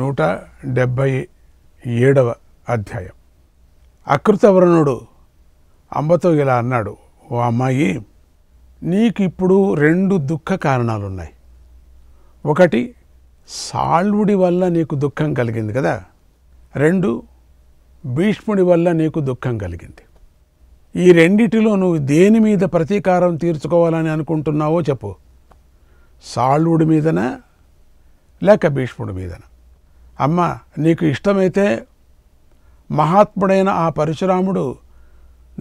నూట డెబ్భై ఏడవ అధ్యాయం అకృతవర్ణుడు అంబతో ఇలా అన్నాడు ఓ అమ్మాయి నీకు ఇప్పుడు రెండు దుఃఖ కారణాలున్నాయి ఒకటి సాళ్వుడి వల్ల నీకు దుఃఖం కలిగింది కదా రెండు భీష్ముడి వల్ల నీకు దుఃఖం కలిగింది ఈ రెండిటిలో నువ్వు దేని మీద ప్రతీకారం తీర్చుకోవాలని అనుకుంటున్నావో చెప్పు సాల్వుడి మీదనా లేక భీష్ముడి మీదనా అమ్మ నీకు ఇష్టమైతే మహాత్ముడైన ఆ పరశురాముడు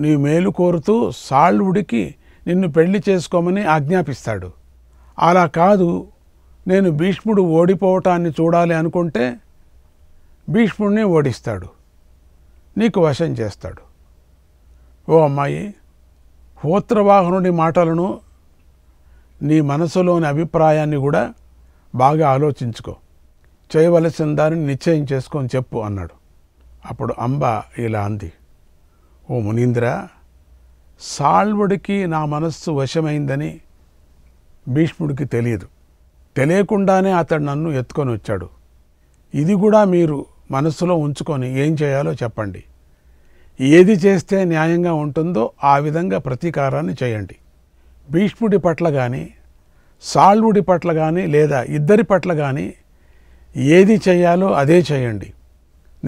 నీ మేలు కోరుతూ సాళ్వుడికి నిన్ను పెళ్లి చేసుకోమని ఆజ్ఞాపిస్తాడు అలా కాదు నేను భీష్ముడు ఓడిపోవటాన్ని చూడాలి అనుకుంటే భీష్ముడిని ఓడిస్తాడు నీకు వశం చేస్తాడు ఓ అమ్మాయి హోత్రవాహనుడి మాటలను నీ మనసులోని అభిప్రాయాన్ని కూడా బాగా ఆలోచించుకో చేయవలసిన దానిని నిశ్చయం చేసుకొని చెప్పు అన్నాడు అప్పుడు అంబ ఇలా అంది ఓ మునీంద్ర సాళ్వుడికి నా మనస్సు వశమైందని భీష్ముడికి తెలియదు తెలియకుండానే అతడు నన్ను ఎత్తుకొని వచ్చాడు ఇది కూడా మీరు మనస్సులో ఉంచుకొని ఏం చేయాలో చెప్పండి ఏది చేస్తే న్యాయంగా ఉంటుందో ఆ విధంగా ప్రతీకారాన్ని చేయండి భీష్ముడి పట్ల కానీ సాళ్వుడి పట్ల కానీ లేదా ఇద్దరి పట్ల కానీ ఏది చేయాలో అదే చేయండి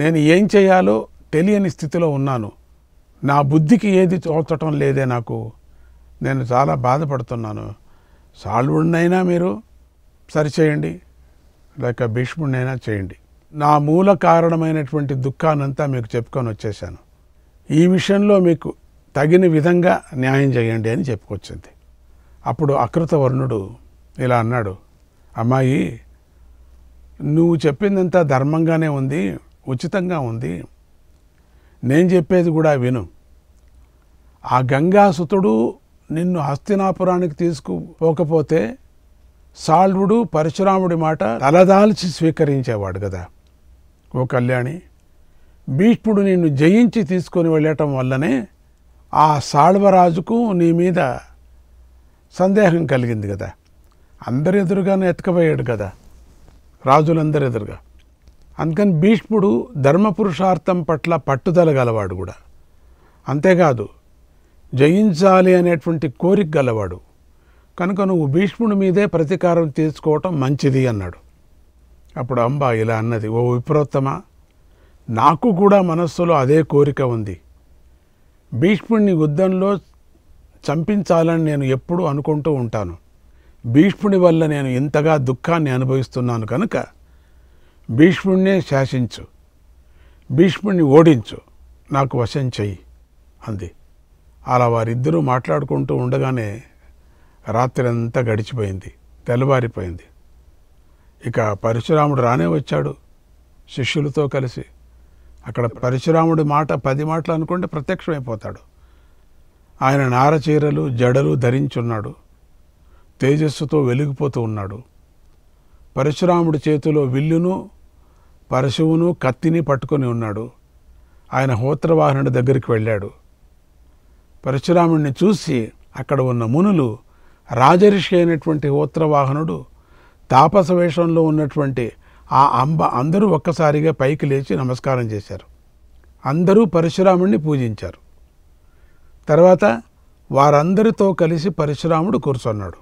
నేను ఏం చేయాలో తెలియని స్థితిలో ఉన్నాను నా బుద్ధికి ఏది తోచటం లేదే నాకు నేను చాలా బాధపడుతున్నాను సాల్వుడినైనా మీరు సరిచేయండి లేక భీష్ముడినైనా చేయండి నా మూల కారణమైనటువంటి దుఃఖానంతా మీకు చెప్పుకొని వచ్చేసాను ఈ విషయంలో మీకు తగిన విధంగా న్యాయం చేయండి అని చెప్పుకొచ్చింది అప్పుడు అకృతవర్ణుడు ఇలా అన్నాడు అమ్మాయి నువ్వు చెప్పిందంతా ధర్మంగానే ఉంది ఉచితంగా ఉంది నేను చెప్పేది కూడా విను ఆ గంగాసుతుడు నిన్ను హస్తినాపురానికి తీసుకుపోకపోతే సాళ్వుడు పరశురాముడి మాట తలదాల్చి స్వీకరించేవాడు కదా ఓ కళ్యాణి భీష్ముడు నిన్ను జయించి తీసుకొని వెళ్ళటం వల్లనే ఆ సాళ్వరాజుకు నీ మీద సందేహం కలిగింది కదా అందరి ఎదురుగానే ఎతకపోయాడు కదా రాజులందరి ఎదురుగా అందుకని భీష్ముడు ధర్మపురుషార్థం పట్ల పట్టుదల గలవాడు కూడా అంతేకాదు జయించాలి అనేటువంటి కోరిక గలవాడు కనుక నువ్వు భీష్ముడి మీదే ప్రతీకారం తీసుకోవటం మంచిది అన్నాడు అప్పుడు అంబ ఇలా అన్నది ఓ విప్రోత్తమ నాకు కూడా మనస్సులో అదే కోరిక ఉంది భీష్ముడిని యుద్ధంలో చంపించాలని నేను ఎప్పుడూ అనుకుంటూ ఉంటాను భీష్ముని వల్ల నేను ఇంతగా దుఃఖాన్ని అనుభవిస్తున్నాను కనుక భీష్ముణ్ణే శాసించు భీష్ముణ్ణి ఓడించు నాకు వశం చెయ్యి అంది అలా వారిద్దరూ మాట్లాడుకుంటూ ఉండగానే రాత్రంతా గడిచిపోయింది తెల్లవారిపోయింది ఇక పరశురాముడు రానే వచ్చాడు శిష్యులతో కలిసి అక్కడ పరశురాముడి మాట పది మాటలు అనుకుంటే ప్రత్యక్షమైపోతాడు ఆయన నారచీరలు జడలు ధరించున్నాడు తేజస్సుతో వెలిగిపోతూ ఉన్నాడు పరశురాముడి చేతిలో విల్లును పరశువును కత్తిని పట్టుకొని ఉన్నాడు ఆయన హోత్రవాహనుడి దగ్గరికి వెళ్ళాడు పరశురాముడిని చూసి అక్కడ ఉన్న మునులు రాజరిషి అయినటువంటి హోత్రవాహనుడు తాపస వేషంలో ఉన్నటువంటి ఆ అంబ అందరూ ఒక్కసారిగా పైకి లేచి నమస్కారం చేశారు అందరూ పరశురాముడిని పూజించారు తర్వాత వారందరితో కలిసి పరశురాముడు కూర్చున్నాడు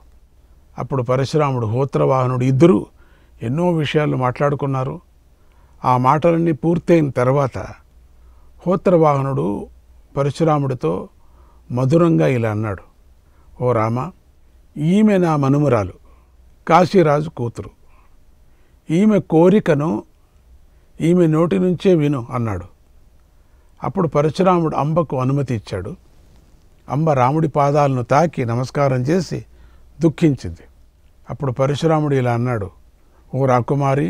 అప్పుడు పరశురాముడు హోత్రవాహనుడు ఇద్దరు ఎన్నో విషయాలు మాట్లాడుకున్నారు ఆ మాటలన్నీ పూర్తయిన తర్వాత హోత్రవాహనుడు పరశురాముడితో మధురంగా ఇలా అన్నాడు ఓ రామ ఈమె నా మనుమురాలు కాశీరాజు కూతురు ఈమె కోరికను ఈమె నోటి నుంచే విను అన్నాడు అప్పుడు పరశురాముడు అంబకు అనుమతి ఇచ్చాడు అంబ రాముడి పాదాలను తాకి నమస్కారం చేసి దుఃఖించింది అప్పుడు పరశురాముడు ఇలా అన్నాడు ఓ రాకుమారి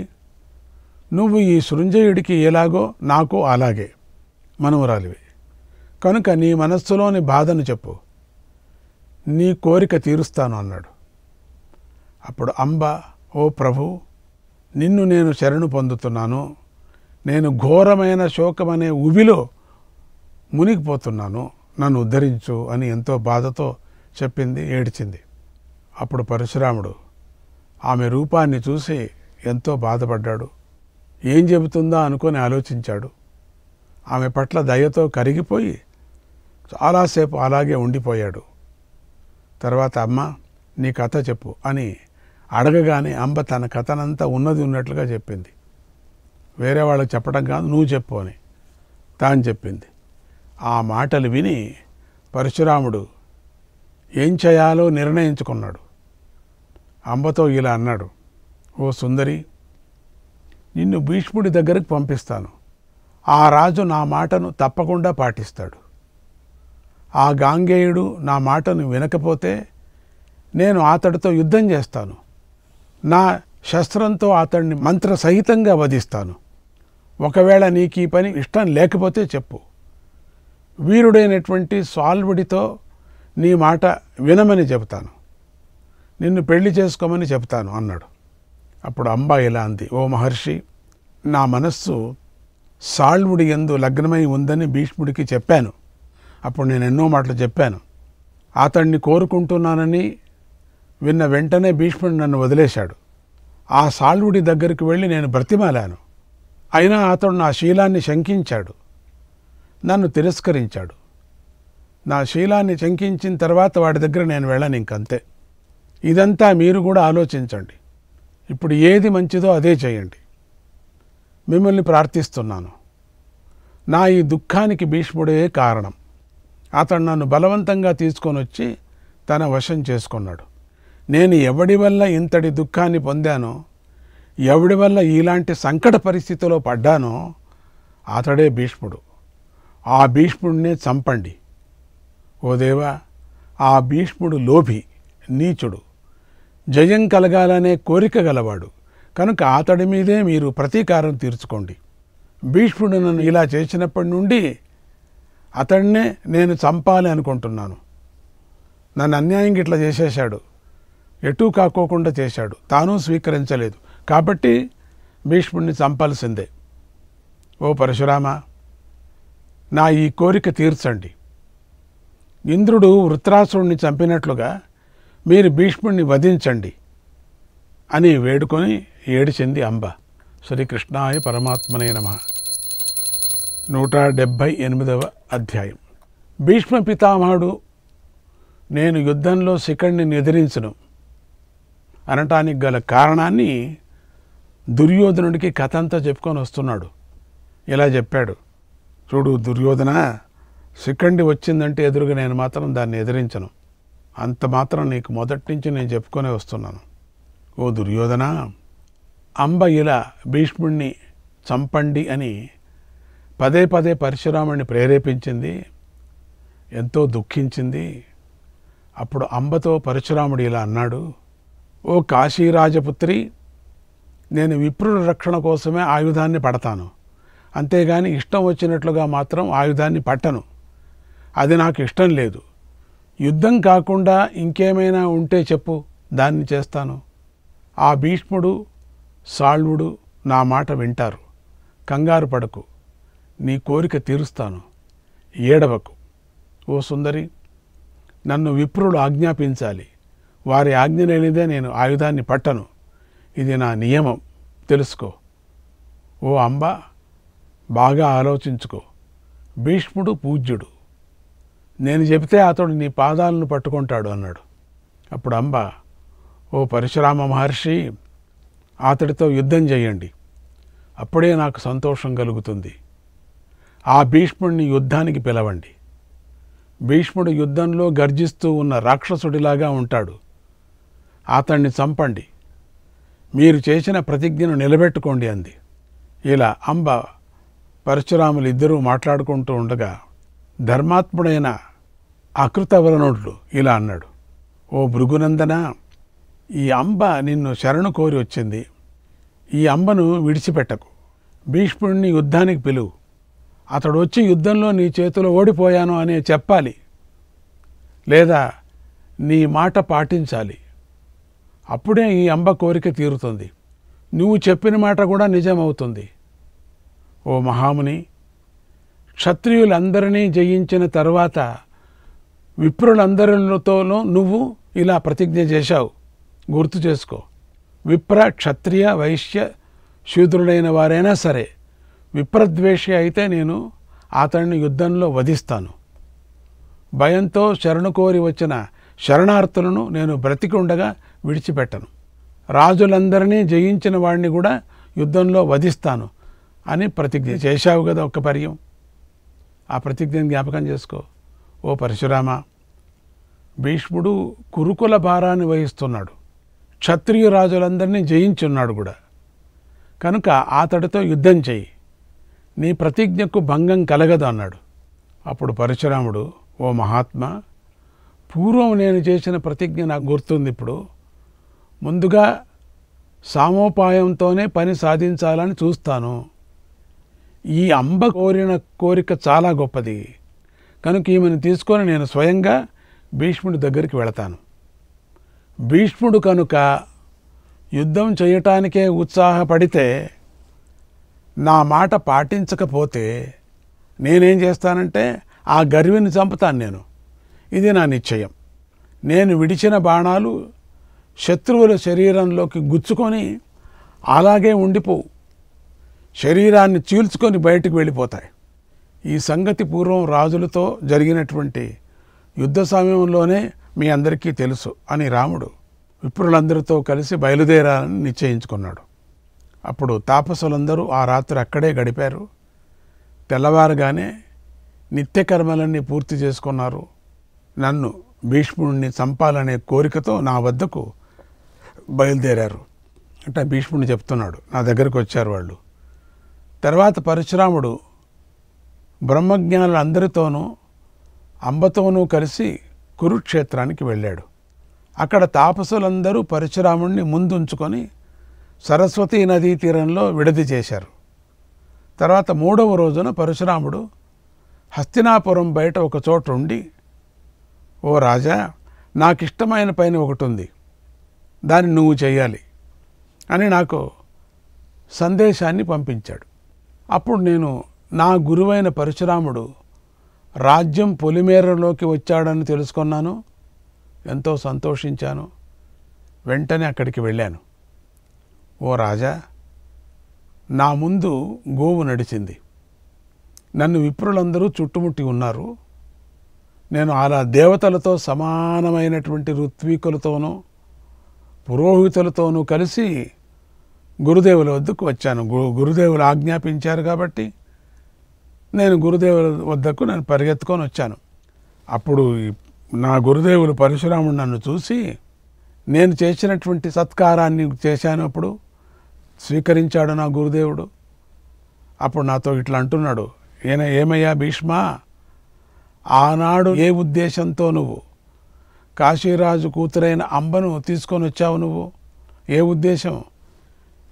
నువ్వు ఈ సృంజయుడికి ఎలాగో నాకు అలాగే మనవరాలివి కనుక నీ మనస్సులోని బాధను చెప్పు నీ కోరిక తీరుస్తాను అన్నాడు అప్పుడు అంబ ఓ ప్రభు నిన్ను నేను శరణు పొందుతున్నాను నేను ఘోరమైన శోకమనే ఉవిలో మునిగిపోతున్నాను నన్ను ఉద్ధరించు అని ఎంతో బాధతో చెప్పింది ఏడ్చింది అప్పుడు పరశురాముడు ఆమె రూపాన్ని చూసి ఎంతో బాధపడ్డాడు ఏం చెబుతుందా అనుకొని ఆలోచించాడు ఆమె పట్ల దయతో కరిగిపోయి చాలాసేపు అలాగే ఉండిపోయాడు తర్వాత అమ్మ నీ కథ చెప్పు అని అడగగానే అంబ తన కథనంతా ఉన్నది ఉన్నట్లుగా చెప్పింది వేరే వాళ్ళకి చెప్పడం కాదు నువ్వు చెప్పు అని తాను చెప్పింది ఆ మాటలు విని పరశురాముడు ఏం చేయాలో నిర్ణయించుకున్నాడు అంబతో ఇలా అన్నాడు ఓ సుందరి నిన్ను భీష్ముడి దగ్గరకు పంపిస్తాను ఆ రాజు నా మాటను తప్పకుండా పాటిస్తాడు ఆ గాంగేయుడు నా మాటను వినకపోతే నేను అతడితో యుద్ధం చేస్తాను నా శస్త్రంతో అతడిని మంత్ర సహితంగా వధిస్తాను ఒకవేళ నీకు ఈ పని ఇష్టం లేకపోతే చెప్పు వీరుడైనటువంటి సాల్వుడితో నీ మాట వినమని చెబుతాను నిన్ను పెళ్లి చేసుకోమని చెప్తాను అన్నాడు అప్పుడు అంబా ఇలా అంది ఓ మహర్షి నా మనస్సు సాళ్వుడి ఎందు లగ్నమై ఉందని భీష్ముడికి చెప్పాను అప్పుడు నేను ఎన్నో మాటలు చెప్పాను అతన్ని కోరుకుంటున్నానని విన్న వెంటనే భీష్ముడు నన్ను వదిలేశాడు ఆ సాల్వుడి దగ్గరికి వెళ్ళి నేను బ్రతిమాలాను అయినా అతడు నా శీలాన్ని శంకించాడు నన్ను తిరస్కరించాడు నా శీలాన్ని శంకించిన తర్వాత వాడి దగ్గర నేను వెళ్ళను ఇంకంతే ఇదంతా మీరు కూడా ఆలోచించండి ఇప్పుడు ఏది మంచిదో అదే చేయండి మిమ్మల్ని ప్రార్థిస్తున్నాను నా ఈ దుఃఖానికి భీష్ముడే కారణం అతను నన్ను బలవంతంగా తీసుకొని వచ్చి తన వశం చేసుకున్నాడు నేను ఎవడి వల్ల ఇంతటి దుఃఖాన్ని పొందానో ఎవడి వల్ల ఇలాంటి సంకట పరిస్థితిలో పడ్డానో అతడే భీష్ముడు ఆ భీష్ముడినే చంపండి ఓ దేవా ఆ భీష్ముడు లోభి నీచుడు జయం కలగాలనే కోరిక గలవాడు కనుక అతడి మీదే మీరు ప్రతీకారం తీర్చుకోండి భీష్ముడు నన్ను ఇలా చేసినప్పటి నుండి అతడినే నేను చంపాలి అనుకుంటున్నాను నన్ను అన్యాయంగా ఇట్లా చేసేశాడు ఎటూ కాకోకుండా చేశాడు తాను స్వీకరించలేదు కాబట్టి భీష్ముడిని చంపాల్సిందే ఓ పరశురామ నా ఈ కోరిక తీర్చండి ఇంద్రుడు వృత్రాసురుణ్ణి చంపినట్లుగా మీరు భీష్ముడిని వధించండి అని వేడుకొని ఏడిచింది అంబ శ్రీకృష్ణాయ పరమాత్మనే నమ నూట డెబ్భై ఎనిమిదవ అధ్యాయం భీష్మ పితామహుడు నేను యుద్ధంలో శిఖండిని నిద్రించను అనటానికి గల కారణాన్ని దుర్యోధనుడికి కథ అంతా చెప్పుకొని వస్తున్నాడు ఇలా చెప్పాడు చూడు దుర్యోధన శిఖండి వచ్చిందంటే ఎదురుగా నేను మాత్రం దాన్ని ఎదిరించను అంత మాత్రం నీకు మొదటి నుంచి నేను చెప్పుకొనే వస్తున్నాను ఓ దుర్యోధన అంబ ఇలా భీష్ముణ్ణి చంపండి అని పదే పదే పరశురాముణ్ణి ప్రేరేపించింది ఎంతో దుఃఖించింది అప్పుడు అంబతో పరశురాముడు ఇలా అన్నాడు ఓ కాశీరాజపుత్రి నేను విప్రుల రక్షణ కోసమే ఆయుధాన్ని పడతాను అంతేగాని ఇష్టం వచ్చినట్లుగా మాత్రం ఆయుధాన్ని పట్టను అది నాకు ఇష్టం లేదు యుద్ధం కాకుండా ఇంకేమైనా ఉంటే చెప్పు దాన్ని చేస్తాను ఆ భీష్ముడు సాళ్వుడు నా మాట వింటారు కంగారు పడకు నీ కోరిక తీరుస్తాను ఏడవకు ఓ సుందరి నన్ను విప్రులు ఆజ్ఞాపించాలి వారి ఆజ్ఞ లేనిదే నేను ఆయుధాన్ని పట్టను ఇది నా నియమం తెలుసుకో ఓ అంబా బాగా ఆలోచించుకో భీష్ముడు పూజ్యుడు నేను చెబితే అతడు నీ పాదాలను పట్టుకుంటాడు అన్నాడు అప్పుడు అంబ ఓ పరశురామ మహర్షి అతడితో యుద్ధం చేయండి అప్పుడే నాకు సంతోషం కలుగుతుంది ఆ భీష్ముడిని యుద్ధానికి పిలవండి భీష్ముడు యుద్ధంలో గర్జిస్తూ ఉన్న రాక్షసుడిలాగా ఉంటాడు అతన్ని చంపండి మీరు చేసిన ప్రతిజ్ఞను నిలబెట్టుకోండి అంది ఇలా అంబ పరశురాములు ఇద్దరూ మాట్లాడుకుంటూ ఉండగా ధర్మాత్ముడైన అకృతవలనోడ్లు ఇలా అన్నాడు ఓ భృగునందన ఈ అంబ నిన్ను శరణు కోరి వచ్చింది ఈ అంబను విడిచిపెట్టకు భీష్ముడిని యుద్ధానికి పిలువు అతడు వచ్చి యుద్ధంలో నీ చేతిలో ఓడిపోయాను అనే చెప్పాలి లేదా నీ మాట పాటించాలి అప్పుడే ఈ అంబ కోరిక తీరుతుంది నువ్వు చెప్పిన మాట కూడా నిజమవుతుంది ఓ మహాముని క్షత్రియులందరినీ జయించిన తర్వాత విప్రులందరితోనూ నువ్వు ఇలా ప్రతిజ్ఞ చేశావు గుర్తు చేసుకో విప్ర క్షత్రియ వైశ్య శూద్రుడైన వారైనా సరే విప్రద్వేషి అయితే నేను అతన్ని యుద్ధంలో వధిస్తాను భయంతో శరణు కోరి వచ్చిన శరణార్థులను నేను బ్రతికి ఉండగా విడిచిపెట్టను రాజులందరినీ జయించిన వాడిని కూడా యుద్ధంలో వధిస్తాను అని ప్రతిజ్ఞ చేశావు కదా ఒక్క పర్యం ఆ ప్రతిజ్ఞ జ్ఞాపకం చేసుకో ఓ పరశురామ భీష్ముడు కురుకుల భారాన్ని వహిస్తున్నాడు క్షత్రియ రాజులందరినీ జయించున్నాడు కూడా కనుక అతడితో యుద్ధం చెయ్యి నీ ప్రతిజ్ఞకు భంగం కలగదు అన్నాడు అప్పుడు పరశురాముడు ఓ మహాత్మ పూర్వం నేను చేసిన ప్రతిజ్ఞ నాకు గుర్తుంది ఇప్పుడు ముందుగా సామోపాయంతోనే పని సాధించాలని చూస్తాను ఈ అంబ కోరిన కోరిక చాలా గొప్పది కనుక ఈమెను తీసుకొని నేను స్వయంగా భీష్ముడి దగ్గరికి వెళతాను భీష్ముడు కనుక యుద్ధం చేయటానికే ఉత్సాహపడితే నా మాట పాటించకపోతే నేనేం చేస్తానంటే ఆ గర్విని చంపుతాను నేను ఇది నా నిశ్చయం నేను విడిచిన బాణాలు శత్రువుల శరీరంలోకి గుచ్చుకొని అలాగే ఉండిపోవు శరీరాన్ని చీల్చుకొని బయటకు వెళ్ళిపోతాయి ఈ సంగతి పూర్వం రాజులతో జరిగినటువంటి యుద్ధ సమయంలోనే మీ అందరికీ తెలుసు అని రాముడు విప్రులందరితో కలిసి బయలుదేరాలని నిశ్చయించుకున్నాడు అప్పుడు తాపసులందరూ ఆ రాత్రి అక్కడే గడిపారు తెల్లవారుగానే నిత్యకర్మలన్నీ పూర్తి చేసుకున్నారు నన్ను భీష్ముడిని చంపాలనే కోరికతో నా వద్దకు బయలుదేరారు అంటే భీష్ముడిని చెప్తున్నాడు నా దగ్గరకు వచ్చారు వాళ్ళు తర్వాత పరశురాముడు బ్రహ్మజ్ఞానులందరితోనూ అంబతోనూ కలిసి కురుక్షేత్రానికి వెళ్ళాడు అక్కడ తాపసులందరూ పరశురాముణ్ణి ముందుంచుకొని సరస్వతీ నదీ తీరంలో విడది చేశారు తర్వాత మూడవ రోజున పరశురాముడు హస్తినాపురం బయట ఒక చోట ఉండి ఓ రాజా నాకు ఇష్టమైన పైన ఒకటి ఉంది దాన్ని నువ్వు చేయాలి అని నాకు సందేశాన్ని పంపించాడు అప్పుడు నేను నా గురువైన పరశురాముడు రాజ్యం పొలిమేరలోకి వచ్చాడని తెలుసుకున్నాను ఎంతో సంతోషించాను వెంటనే అక్కడికి వెళ్ళాను ఓ రాజా నా ముందు గోవు నడిచింది నన్ను విప్రులందరూ చుట్టుముట్టి ఉన్నారు నేను అలా దేవతలతో సమానమైనటువంటి ఋత్వీకులతోనూ పురోహితులతోనూ కలిసి గురుదేవుల వద్దకు వచ్చాను గురుదేవులు ఆజ్ఞాపించారు కాబట్టి నేను గురుదేవుల వద్దకు నేను పరిగెత్తుకొని వచ్చాను అప్పుడు నా గురుదేవులు పరశురాముడు నన్ను చూసి నేను చేసినటువంటి సత్కారాన్ని చేశాను అప్పుడు స్వీకరించాడు నా గురుదేవుడు అప్పుడు నాతో ఇట్లా అంటున్నాడు ఈయన ఏమయ్యా భీష్మ ఆనాడు ఏ ఉద్దేశంతో నువ్వు కాశీరాజు కూతురైన అంబను తీసుకొని వచ్చావు నువ్వు ఏ ఉద్దేశం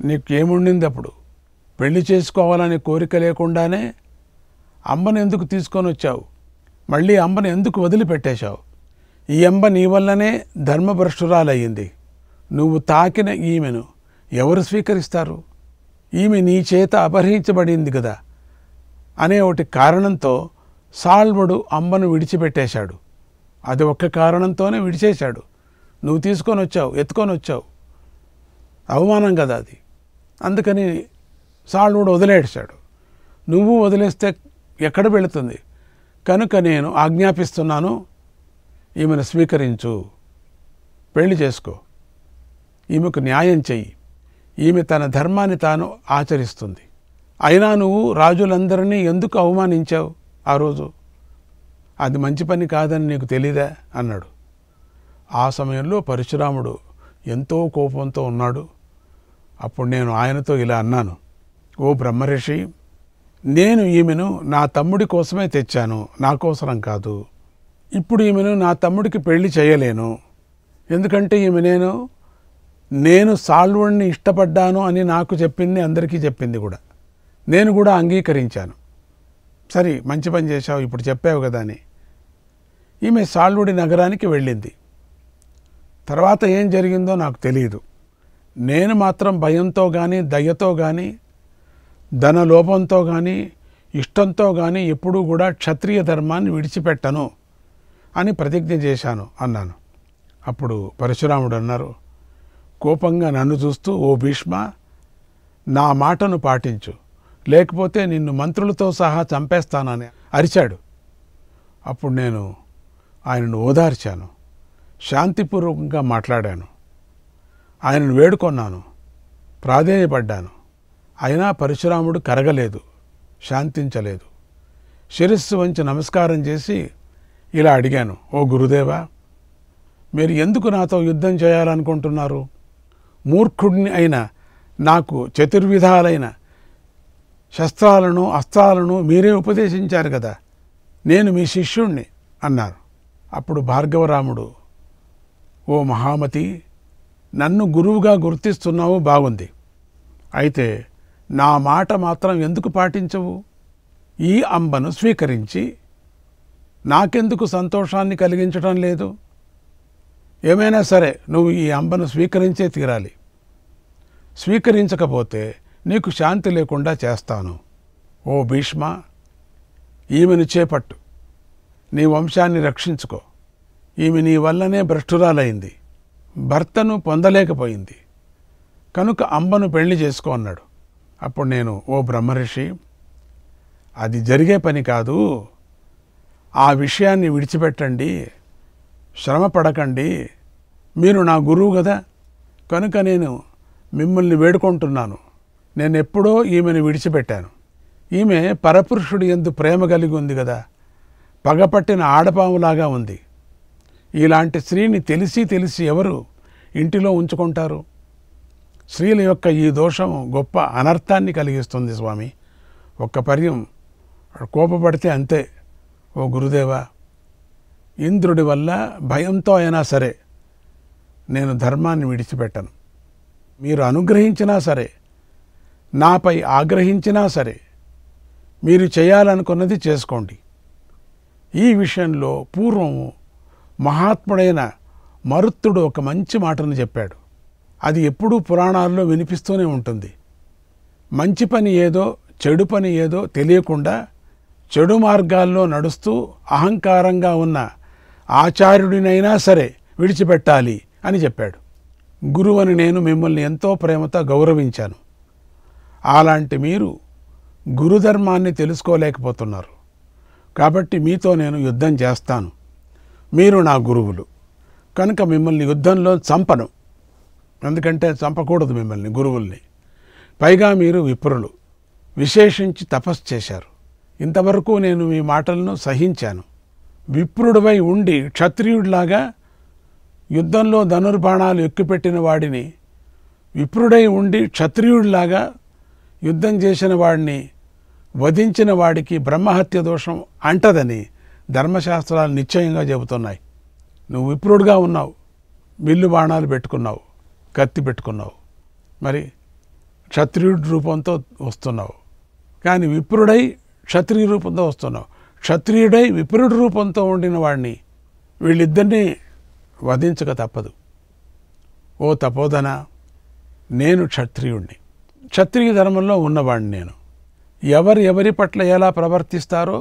నీకు ఏముండింది అప్పుడు పెళ్లి చేసుకోవాలనే కోరిక లేకుండానే అంబను ఎందుకు తీసుకొని వచ్చావు మళ్ళీ అంబను ఎందుకు వదిలిపెట్టేశావు ఈ అంబ నీ వల్లనే ధర్మభ్రష్టురాలయ్యింది నువ్వు తాకిన ఈమెను ఎవరు స్వీకరిస్తారు ఈమె నీ చేత అపహరించబడింది కదా అనే ఒకటి కారణంతో సాల్వుడు అంబను విడిచిపెట్టేశాడు అది ఒక్క కారణంతోనే విడిచేశాడు నువ్వు తీసుకొని వచ్చావు ఎత్తుకొని వచ్చావు అవమానం కదా అది అందుకని సాల్వుడు వదిలేసాడు నువ్వు వదిలేస్తే ఎక్కడ వెళుతుంది కనుక నేను ఆజ్ఞాపిస్తున్నాను ఈమెను స్వీకరించు పెళ్లి చేసుకో ఈమెకు న్యాయం చెయ్యి ఈమె తన ధర్మాన్ని తాను ఆచరిస్తుంది అయినా నువ్వు రాజులందరినీ ఎందుకు అవమానించావు ఆ రోజు అది మంచి పని కాదని నీకు తెలీదా అన్నాడు ఆ సమయంలో పరశురాముడు ఎంతో కోపంతో ఉన్నాడు అప్పుడు నేను ఆయనతో ఇలా అన్నాను ఓ బ్రహ్మర్షి నేను ఈమెను నా తమ్ముడి కోసమే తెచ్చాను నా కోసరం కాదు ఇప్పుడు ఈమెను నా తమ్ముడికి పెళ్లి చేయలేను ఎందుకంటే ఈమె నేను నేను సాల్వుడిని ఇష్టపడ్డాను అని నాకు చెప్పింది అందరికీ చెప్పింది కూడా నేను కూడా అంగీకరించాను సరే మంచి పని చేశావు ఇప్పుడు చెప్పావు కదా అని ఈమె సాల్వుడి నగరానికి వెళ్ళింది తర్వాత ఏం జరిగిందో నాకు తెలియదు నేను మాత్రం భయంతో కానీ దయతో కానీ ధన లోపంతో కానీ ఇష్టంతో కానీ ఎప్పుడూ కూడా క్షత్రియ ధర్మాన్ని విడిచిపెట్టను అని ప్రతిజ్ఞ చేశాను అన్నాను అప్పుడు పరశురాముడు అన్నారు కోపంగా నన్ను చూస్తూ ఓ భీష్మ నా మాటను పాటించు లేకపోతే నిన్ను మంత్రులతో సహా చంపేస్తానని అరిచాడు అప్పుడు నేను ఆయనను ఓదార్చాను శాంతిపూర్వకంగా మాట్లాడాను ఆయనను వేడుకొన్నాను ప్రాధేయపడ్డాను అయినా పరశురాముడు కరగలేదు శాంతించలేదు శిరస్సు వంచి నమస్కారం చేసి ఇలా అడిగాను ఓ గురుదేవా మీరు ఎందుకు నాతో యుద్ధం చేయాలనుకుంటున్నారు మూర్ఖుడిని అయిన నాకు చతుర్విధాలైన శస్త్రాలను అస్త్రాలను మీరే ఉపదేశించారు కదా నేను మీ శిష్యుణ్ణి అన్నారు అప్పుడు భార్గవరాముడు ఓ మహామతి నన్ను గురువుగా గుర్తిస్తున్నావు బాగుంది అయితే నా మాట మాత్రం ఎందుకు పాటించవు ఈ అంబను స్వీకరించి నాకెందుకు సంతోషాన్ని కలిగించడం లేదు ఏమైనా సరే నువ్వు ఈ అంబను స్వీకరించే తీరాలి స్వీకరించకపోతే నీకు శాంతి లేకుండా చేస్తాను ఓ భీష్మ ఈమెను చేపట్టు నీ వంశాన్ని రక్షించుకో ఈమె నీ వల్లనే భ్రష్టురాలైంది భర్తను పొందలేకపోయింది కనుక అంబను పెళ్లి చేసుకో అన్నాడు అప్పుడు నేను ఓ బ్రహ్మర్షి అది జరిగే పని కాదు ఆ విషయాన్ని విడిచిపెట్టండి శ్రమ పడకండి మీరు నా గురువు కదా కనుక నేను మిమ్మల్ని వేడుకుంటున్నాను నేను ఎప్పుడో ఈమెను విడిచిపెట్టాను ఈమె పరపురుషుడు ఎందు ప్రేమ కలిగి ఉంది కదా పగపట్టిన ఆడపాములాగా ఉంది ఇలాంటి స్త్రీని తెలిసి తెలిసి ఎవరు ఇంటిలో ఉంచుకుంటారు స్త్రీల యొక్క ఈ దోషం గొప్ప అనర్థాన్ని కలిగిస్తుంది స్వామి ఒక్క పర్యం కోపపడితే అంతే ఓ గురుదేవ ఇంద్రుడి వల్ల భయంతో అయినా సరే నేను ధర్మాన్ని విడిచిపెట్టను మీరు అనుగ్రహించినా సరే నాపై ఆగ్రహించినా సరే మీరు చేయాలనుకున్నది చేసుకోండి ఈ విషయంలో పూర్వము మహాత్ముడైన మరుత్తుడు ఒక మంచి మాటను చెప్పాడు అది ఎప్పుడూ పురాణాల్లో వినిపిస్తూనే ఉంటుంది మంచి పని ఏదో చెడు పని ఏదో తెలియకుండా చెడు మార్గాల్లో నడుస్తూ అహంకారంగా ఉన్న ఆచార్యుడినైనా సరే విడిచిపెట్టాలి అని చెప్పాడు గురువని నేను మిమ్మల్ని ఎంతో ప్రేమతో గౌరవించాను అలాంటి మీరు గురుధర్మాన్ని తెలుసుకోలేకపోతున్నారు కాబట్టి మీతో నేను యుద్ధం చేస్తాను మీరు నా గురువులు కనుక మిమ్మల్ని యుద్ధంలో చంపను ఎందుకంటే చంపకూడదు మిమ్మల్ని గురువుల్ని పైగా మీరు విప్రులు విశేషించి తపస్సు చేశారు ఇంతవరకు నేను మీ మాటలను సహించాను విప్రుడివై ఉండి క్షత్రియుడిలాగా యుద్ధంలో ధనుర్బాణాలు ఎక్కుపెట్టిన వాడిని విప్రుడై ఉండి క్షత్రియుడిలాగా యుద్ధం చేసిన వాడిని వధించిన వాడికి బ్రహ్మహత్య దోషం అంటదని ధర్మశాస్త్రాలు నిశ్చయంగా చెబుతున్నాయి నువ్వు విప్రుడిగా ఉన్నావు మిల్లు బాణాలు పెట్టుకున్నావు కత్తి పెట్టుకున్నావు మరి క్షత్రియుడి రూపంతో వస్తున్నావు కానీ విప్రుడై క్షత్రియ రూపంతో వస్తున్నావు క్షత్రియుడై విప్రుడి రూపంతో ఉండిన వాడిని వీళ్ళిద్దరినీ వధించక తప్పదు ఓ తపోధన నేను క్షత్రియుణ్ణి క్షత్రియ ధర్మంలో ఉన్నవాడిని నేను ఎవరు ఎవరి పట్ల ఎలా ప్రవర్తిస్తారో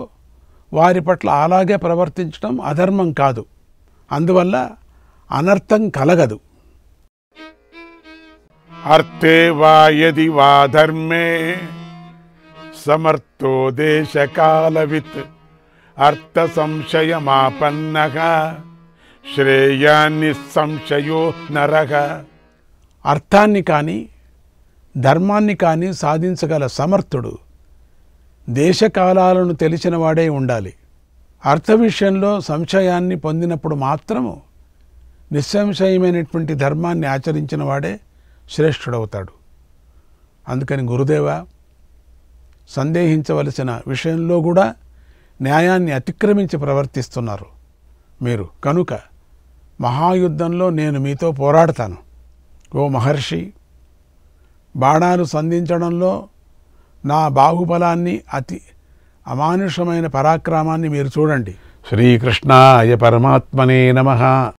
వారి పట్ల అలాగే ప్రవర్తించడం అధర్మం కాదు అందువల్ల అనర్థం కలగదు అర్థే వా యది వా ధర్మే సమర్థో కాలవిత్ అర్థ సంశయమాపన్న శ్రేయాన్ని సంశయో నరగ అర్థాన్ని కానీ ధర్మాన్ని కానీ సాధించగల సమర్థుడు దేశకాలాలను తెలిసినవాడే ఉండాలి అర్థ విషయంలో సంశయాన్ని పొందినప్పుడు మాత్రము నిస్సంశయమైనటువంటి ధర్మాన్ని ఆచరించిన వాడే శ్రేష్ఠుడవుతాడు అందుకని గురుదేవ సందేహించవలసిన విషయంలో కూడా న్యాయాన్ని అతిక్రమించి ప్రవర్తిస్తున్నారు మీరు కనుక మహాయుద్ధంలో నేను మీతో పోరాడతాను ఓ మహర్షి బాణాలు సంధించడంలో నా బాహుబలాన్ని అతి అమానుషమైన పరాక్రమాన్ని మీరు చూడండి శ్రీకృష్ణాయ పరమాత్మనే నమ